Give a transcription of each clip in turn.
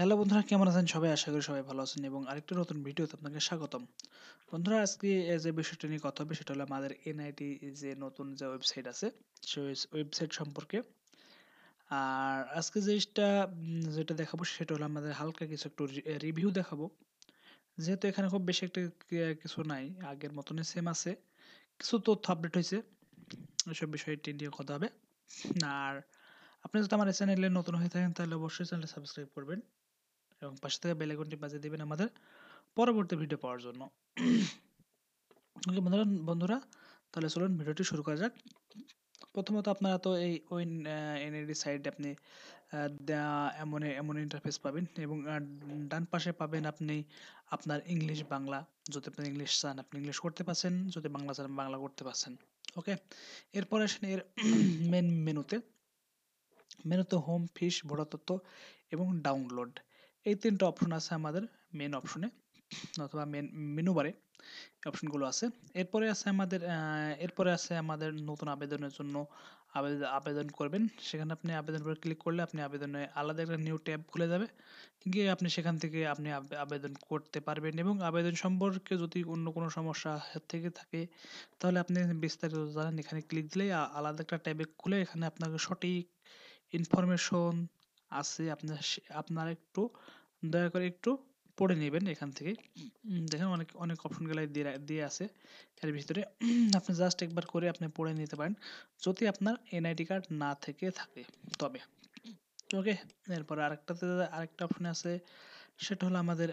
hello বন্ধুরা কেমন আছেন সবাই আশা করি সবাই ভালো আছেন এবং আরেকটি নতুন ভিডিওতে আপনাকে স্বাগতম বন্ধুরা আজকে যে বিষয়টা নিয়ে কথা হবে সেটা হলো আমাদের এনআইটি যে নতুন যে ওয়েবসাইট আছে সেই ওয়েবসাইট সম্পর্কে আর আজকে যেটা যেটা দেখাবো সেটা হলো আমাদের হালকা কিছু একটু রিভিউ দেখাবো যেহেতু এখানে খুব বেশি একটা কিছু নাই আগের মতনই সেম আছে কিছু তথ্য আপডেট হয়েছে এসব বিষয়টি নিয়ে কথা হবে আর আপনি যদি আমার চ্যানেলে নতুন হয়ে থাকেন তাহলে অবশ্যই চ্যানেলটা সাবস্ক্রাইব করবেন এবং পাশে থাকা বেল আইকনটি বাজিয়ে দেবেন আমাদের পরবর্তী ভিডিও পাওয়ার জন্য বন্ধুরা বন্ধুরা তাহলে চলুন ভিডিওটি শুরু করা যাক প্রথমত আপনারা তো এই ওয়েন এনএডি সাইডে আপনি এমন এমন ইন্টারফেস পাবেন এবং ডান পাশে পাবেন আপনি আপনার ইংলিশ বাংলা যদি আপনি ইংলিশ চান আপনি ইংলিশ করতে পারছেন যদি বাংলা চান বাংলা করতে পারছেন ওকে এরপর আসেন এর মেন মেনুতে মেনুতে হোম ফিস তত্ত্ব এবং ডাউনলোড এই তিনটে অপশন আছে আমাদের মেন অপশনে অথবা মেন মেনু বারে অপশনগুলো আছে এরপরে আছে আমাদের এরপরে আছে আমাদের নতুন আবেদনের জন্য আবেদন আবেদন করবেন সেখানে আপনি আবেদন করে ক্লিক করলে আপনি আবেদনে আলাদা একটা নিউ ট্যাব খুলে যাবে গিয়ে আপনি সেখান থেকে আপনি আবেদন করতে পারবেন এবং আবেদন সম্পর্কে যদি অন্য কোনো সমস্যা থেকে থাকে তাহলে আপনি বিস্তারিত জানেন এখানে ক্লিক দিলে আলাদা একটা ট্যাবে খুলে এখানে আপনাকে সঠিক ইনফরমেশন আছে আপনার আপনার একটু দয়া করে একটু পড়ে নেবেন এখান থেকে দেখেন অনেক অনেক অপশনগুলো দিয়ে আছে এর ভিতরে আপনি জাস্ট একবার করে আপনি পড়ে নিতে পারেন যদি আপনার এনআইডি কার্ড না থেকে থাকে তবে ওকে এরপরে আরেকটাতে আরেকটা অপশন আছে সেটা হলো আমাদের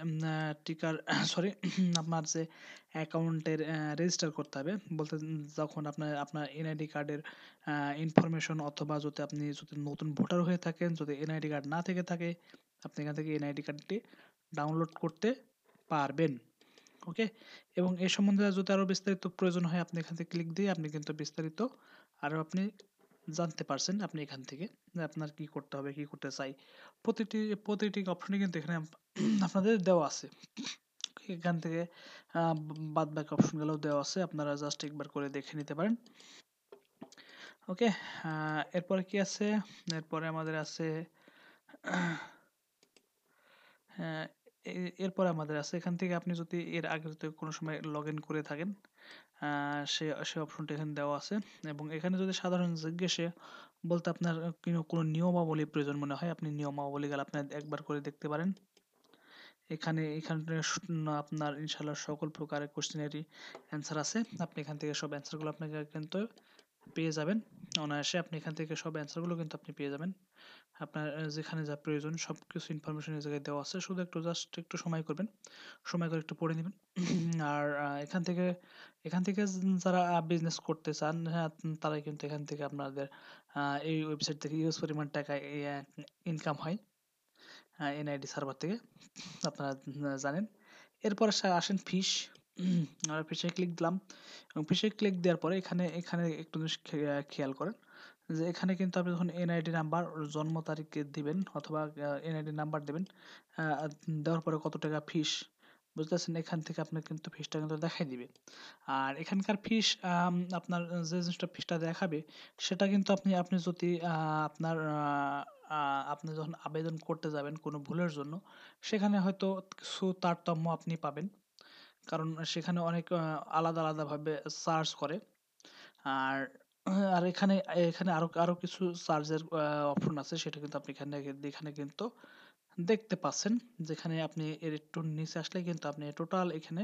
টিকার সরি আপনার যে অ্যাকাউন্টের রেজিস্টার করতে হবে বলতে যখন আপনার আপনার এনআইডি কার্ডের ইনফরমেশন অথবা যদি আপনি যদি নতুন ভোটার হয়ে থাকেন যদি এনআইডি কার্ড না থেকে থাকে আপনি এখান থেকে এনআইডি কার্ডটি ডাউনলোড করতে পারবেন ওকে এবং এ সম্বন্ধে যদি আরও বিস্তারিত প্রয়োজন হয় আপনি এখান থেকে ক্লিক দিয়ে আপনি কিন্তু বিস্তারিত আরও আপনি জানতে পারছেন আপনি এখান থেকে যে আপনার কি করতে হবে কি করতে চাই প্রতিটি প্রতিটি অপশনে কিন্তু এখানে আপনাদের দেওয়া আছে এখান থেকে বাদ বাকি অপশনগুলো দেওয়া আছে আপনারা জাস্ট একবার করে দেখে নিতে পারেন ওকে এরপরে কি আছে এরপরে আমাদের আছে হ্যাঁ এরপরে আমাদের আছে এখান থেকে আপনি যদি এর আগে যদি কোনো সময় লগ ইন করে থাকেন সে সে অপশনটা এখানে দেওয়া আছে এবং এখানে যদি সাধারণ জিজ্ঞেসে বলতে আপনার কোনো নিয়মাবলী প্রয়োজন মনে হয় আপনি নিয়মাবলী গেলে আপনার একবার করে দেখতে পারেন এখানে এখানে আপনার ইনশাল্লাহ সকল প্রকারের কোশ্চেনেরই অ্যান্সার আছে আপনি এখান থেকে সব অ্যান্সারগুলো আপনাকে কিন্তু পেয়ে যাবেন অনায়াসে আপনি এখান থেকে সব অ্যান্সারগুলো কিন্তু আপনি পেয়ে যাবেন আপনার যেখানে যা প্রয়োজন সব কিছু ইনফরমেশন এই জায়গায় দেওয়া আছে শুধু একটু জাস্ট একটু সময় করবেন সময় করে একটু পড়ে নেবেন আর এখান থেকে এখান থেকে যারা বিজনেস করতে চান হ্যাঁ তারা কিন্তু এখান থেকে আপনাদের এই ওয়েবসাইট থেকে ইউজ পরিমাণ টাকা ইনকাম হয় এনআইডি সার্ভার থেকে আপনারা জানেন এরপর আসেন ফিস আমরা ফিশে ক্লিক দিলাম এবং ফিশে ক্লিক দেওয়ার পরে এখানে এখানে একটু জিনিস খেয়াল করেন যে এখানে কিন্তু আপনি যখন এনআইডি নাম্বার জন্ম তারিখ দিবেন অথবা এনআইডি নাম্বার দেবেন দেওয়ার পরে কত টাকা ফিস বুঝতে পারছেন এখান থেকে আপনার কিন্তু ফিসটা কিন্তু দেখাই দিবে আর এখানকার ফিস আপনার যে জিনিসটা ফিসটা দেখাবে সেটা কিন্তু আপনি আপনি যদি আপনার আপনি যখন আবেদন করতে যাবেন কোনো ভুলের জন্য সেখানে হয়তো কিছু তারতম্য আপনি পাবেন কারণ সেখানে অনেক আলাদা আলাদাভাবে চার্জ করে আর আর এখানে এখানে আরো আরো কিছু চার্জের অপশন আছে সেটা কিন্তু আপনি এখানে এখানে কিন্তু দেখতে পাচ্ছেন যেখানে আপনি এর একটু নিচে আসলে কিন্তু আপনি টোটাল এখানে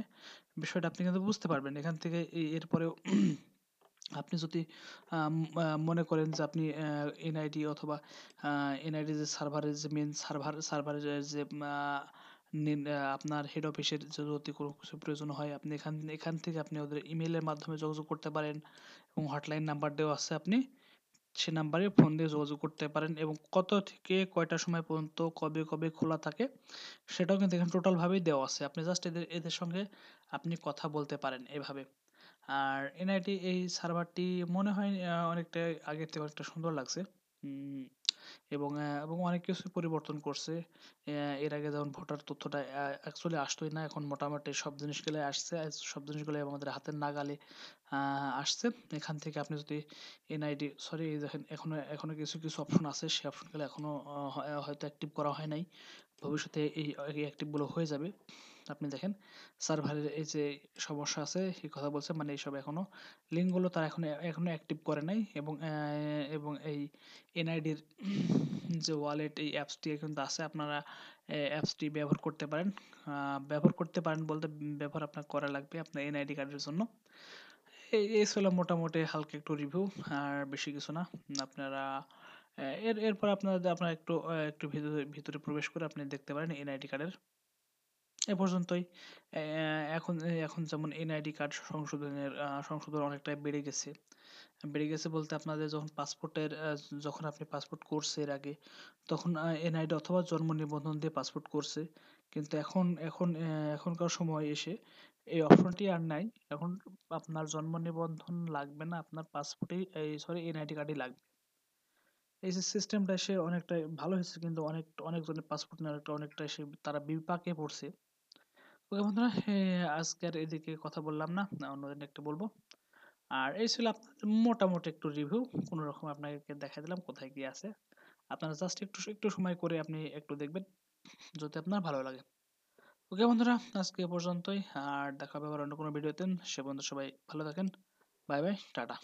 বিষয়টা আপনি কিন্তু বুঝতে পারবেন এখান থেকে এরপরেও আপনি যদি মনে করেন যে আপনি এনআইডি অথবা এনআইডি যে সার্ভারের যে মেন সার্ভার সার্ভারের যে আপনার হেড অফিসের যদি কোনো কিছু প্রয়োজন হয় আপনি এখান এখান থেকে আপনি ওদের ইমেলের মাধ্যমে যোগাযোগ করতে পারেন এবং হটলাইন নাম্বার দেওয়া আছে আপনি সে নাম্বারে ফোন দিয়ে যোগাযোগ করতে পারেন এবং কত থেকে কয়টা সময় পর্যন্ত কবে কবে খোলা থাকে সেটাও কিন্তু এখানে টোটালভাবেই দেওয়া আছে আপনি জাস্ট এদের এদের সঙ্গে আপনি কথা বলতে পারেন এভাবে আর এনআইটি এই সার্ভারটি মনে হয় অনেকটা আগের থেকে অনেকটা সুন্দর লাগছে এবং এবং অনেক কিছু পরিবর্তন করছে এর আগে যেমন ভোটার তথ্যটা অ্যাকচুয়ালি আসতোই না এখন মোটামুটি সব জিনিসগুলো আসছে সব জিনিসগুলো আমাদের হাতের নাগালে আসছে এখান থেকে আপনি যদি এনআইডি সরি দেখেন এখনো এখনো কিছু কিছু অপশন আছে সেই অপশনগুলো এখনো হয়তো অ্যাক্টিভ করা হয় নাই ভবিষ্যতে এই অ্যাক্টিভগুলো হয়ে যাবে আপনি দেখেন সার্ভারের এই যে সমস্যা আছে এই কথা বলছে মানে এইসব এখনও লিঙ্কগুলো তারা এখনো এখনও অ্যাক্টিভ করে নাই এবং এবং এই এনআইডির যে ওয়ালেট এই অ্যাপসটি এখন আছে আপনারা অ্যাপসটি ব্যবহার করতে পারেন ব্যবহার করতে পারেন বলতে ব্যবহার আপনার করা লাগবে আপনার এনআইডি কার্ডের জন্য এই এই ছিল মোটামুটি হালকা একটু রিভিউ আর বেশি কিছু না আপনারা এর এরপর আপনারা আপনারা একটু একটু ভিতরে ভিতরে প্রবেশ করে আপনি দেখতে পারেন এনআইডি কার্ডের এ পর্যন্তই এখন এখন যেমন এনআইডি কার্ড সংশোধনের সংশোধন অনেকটাই বেড়ে গেছে বেড়ে গেছে বলতে আপনাদের যখন পাসপোর্টের যখন আপনি পাসপোর্ট করছে এর আগে তখন এনআইডি অথবা জন্ম নিবন্ধন দিয়ে পাসপোর্ট করছে কিন্তু এখন এখন এখনকার সময় এসে এই অপশনটি আর নাই এখন আপনার জন্ম নিবন্ধন লাগবে না আপনার পাসপোর্টেই এই সরি এনআইডি কার্ডই লাগবে এই যে সিস্টেমটা সে অনেকটাই ভালো হয়েছে কিন্তু অনেক অনেকজনের পাসপোর্ট নিয়ে অনেকটা অনেকটা সে তারা বিপাকে পড়ছে ওকে বন্ধুরা আজকে আর এদিকে কথা বললাম না অন্যদিন একটু বলবো আর এই ছিল আপনাদের মোটামুটি একটু রিভিউ কোনো রকম আপনাকে দেখা দিলাম কোথায় কি আছে আপনারা জাস্ট একটু একটু সময় করে আপনি একটু দেখবেন যদি আপনার ভালো লাগে ওকে বন্ধুরা আজকে পর্যন্তই আর দেখা হবে আবার অন্য কোনো ভিডিওতে সে বন্ধু সবাই ভালো থাকেন বাই বাই টাটা